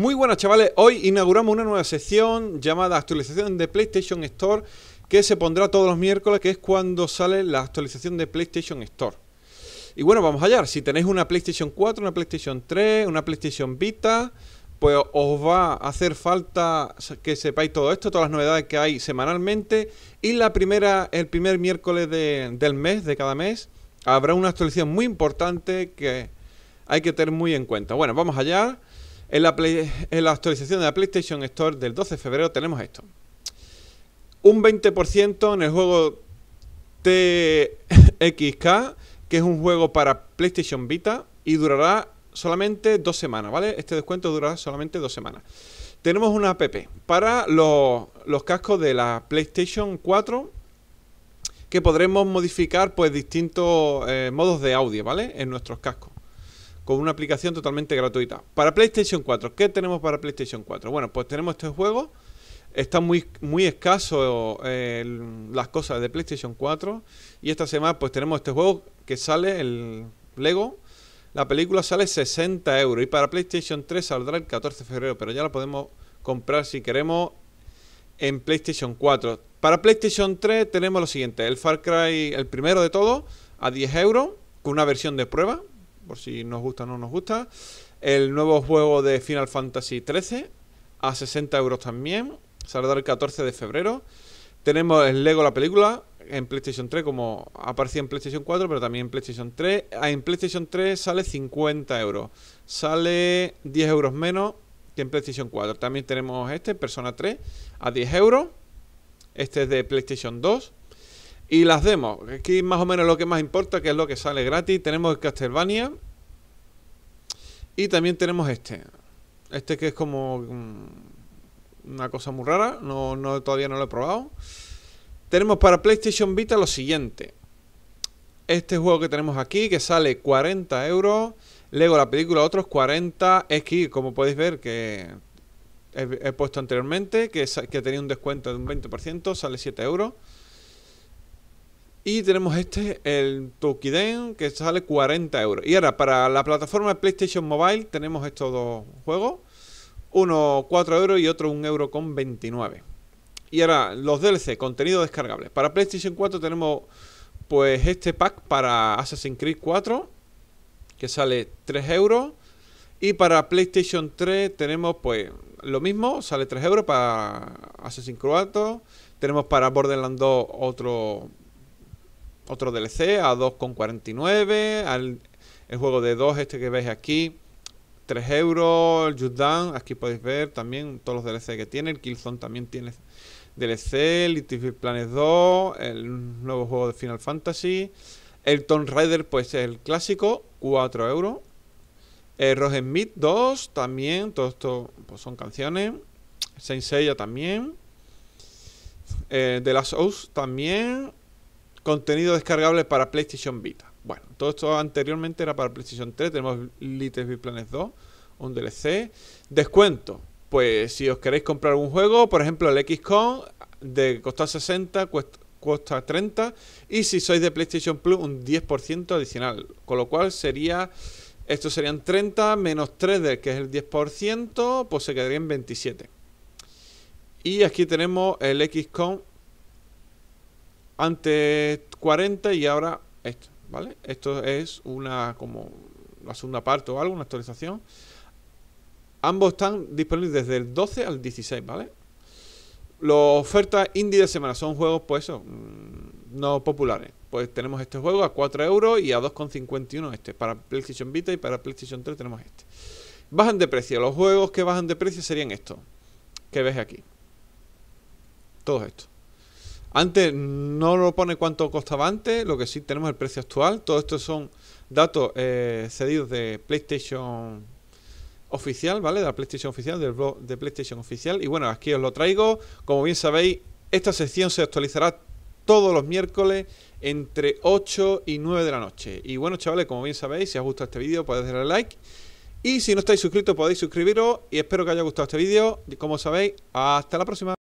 Muy buenas chavales, hoy inauguramos una nueva sección llamada actualización de PlayStation Store que se pondrá todos los miércoles, que es cuando sale la actualización de PlayStation Store. Y bueno, vamos allá, si tenéis una PlayStation 4, una PlayStation 3, una PlayStation Vita, pues os va a hacer falta que sepáis todo esto, todas las novedades que hay semanalmente y la primera, el primer miércoles del mes, de cada mes, habrá una actualización muy importante que hay que tener muy en cuenta. Bueno, vamos allá. En la, actualización de la PlayStation Store del 12 de febrero tenemos esto. Un 20% en el juego TXK, que es un juego para PlayStation Vita y durará solamente dos semanas, ¿vale? Este descuento durará solamente dos semanas. Tenemos una app para los, cascos de la PlayStation 4 que podremos modificar pues distintos eh, modos de audio, ¿vale? En nuestros cascos con una aplicación totalmente gratuita. Para PlayStation 4, ¿qué tenemos para PlayStation 4? Bueno, pues tenemos este juego. Está muy, muy escaso eh, las cosas de PlayStation 4. Y esta semana pues tenemos este juego que sale, el Lego. La película sale 60 euros. Y para PlayStation 3 saldrá el 14 de febrero. Pero ya la podemos comprar si queremos en PlayStation 4. Para PlayStation 3 tenemos lo siguiente. El Far Cry, el primero de todo, a 10 euros. Con una versión de prueba por si nos gusta o no nos gusta. El nuevo juego de Final Fantasy XIII, a 60 euros también, saldrá el 14 de febrero. Tenemos el Lego la película en PlayStation 3, como aparecía en PlayStation 4, pero también en PlayStation 3. Ah, en PlayStation 3 sale 50 euros, sale 10 euros menos que en PlayStation 4. También tenemos este, Persona 3, a 10 euros. Este es de PlayStation 2 y las demos, aquí más o menos lo que más importa, que es lo que sale gratis. Tenemos Castlevania. Y también tenemos este. Este que es como mm, una cosa muy rara, no, no, todavía no lo he probado. Tenemos para PlayStation Vita lo siguiente. Este juego que tenemos aquí, que sale 40 euros. Luego la película otros 40 es que como podéis ver, que he, puesto anteriormente, que, que tenía un descuento de un 20%, sale 7 euros. Y tenemos este, el Tokiden, que sale 40 euros. Y ahora, para la plataforma de PlayStation Mobile tenemos estos dos juegos. Uno 4 euros y otro 1 euro con 29. Y ahora, los DLC, contenido descargable. Para PlayStation 4 tenemos pues este pack para Assassin's Creed 4, que sale 3 euros. Y para PlayStation 3 tenemos pues lo mismo, sale 3 euros para Assassin's Creed 4. Tenemos para Borderlands 2 otro otro DLC a 2,49, al el juego de 2 este que veis aquí, 3 euros, el aquí podéis ver también todos los DLC que tiene, el Killzone también tiene DLC, Little Planet 2, el nuevo juego de Final Fantasy, el Tomb Raider pues el clásico, 4 euros, el 2 también, todo esto pues, son canciones, Saint Seiya también, eh, The Last Us también, Contenido descargable para PlayStation Vita. Bueno, todo esto anteriormente era para PlayStation 3. Tenemos Little Big Planes 2, un DLC. Descuento. Pues si os queréis comprar un juego, por ejemplo el XCOM, de costar 60, cuesta, 30. Y si sois de PlayStation Plus, un 10% adicional. Con lo cual sería. Estos serían 30 menos 3 de que es el 10%, pues se quedaría en 27. Y aquí tenemos el XCOM antes 40 y ahora esto, ¿vale? Esto es una como la segunda parte o algo, una actualización. Ambos están disponibles desde el 12 al 16, ¿vale? Las ofertas indie de semana son juegos, pues eso, mm, no populares. Pues tenemos este juego a 4 euros y a 2,51 este. Para PlayStation Vita y para PlayStation 3 tenemos este. Bajan de precio. Los juegos que bajan de precio serían estos. Que ves aquí. Todos estos. Antes no lo pone cuánto costaba antes, lo que sí tenemos el precio actual. Todo esto son datos eh, cedidos de PlayStation oficial, ¿vale? De la PlayStation oficial, del blog de PlayStation oficial. Y bueno, aquí os lo traigo. Como bien sabéis, esta sección se actualizará todos los miércoles entre 8 y 9 de la noche. Y bueno, chavales, como bien sabéis, si os gusta este vídeo podéis darle like. Y si no estáis suscritos podéis suscribiros. Y espero que os haya gustado este vídeo. Y Como sabéis, hasta la próxima.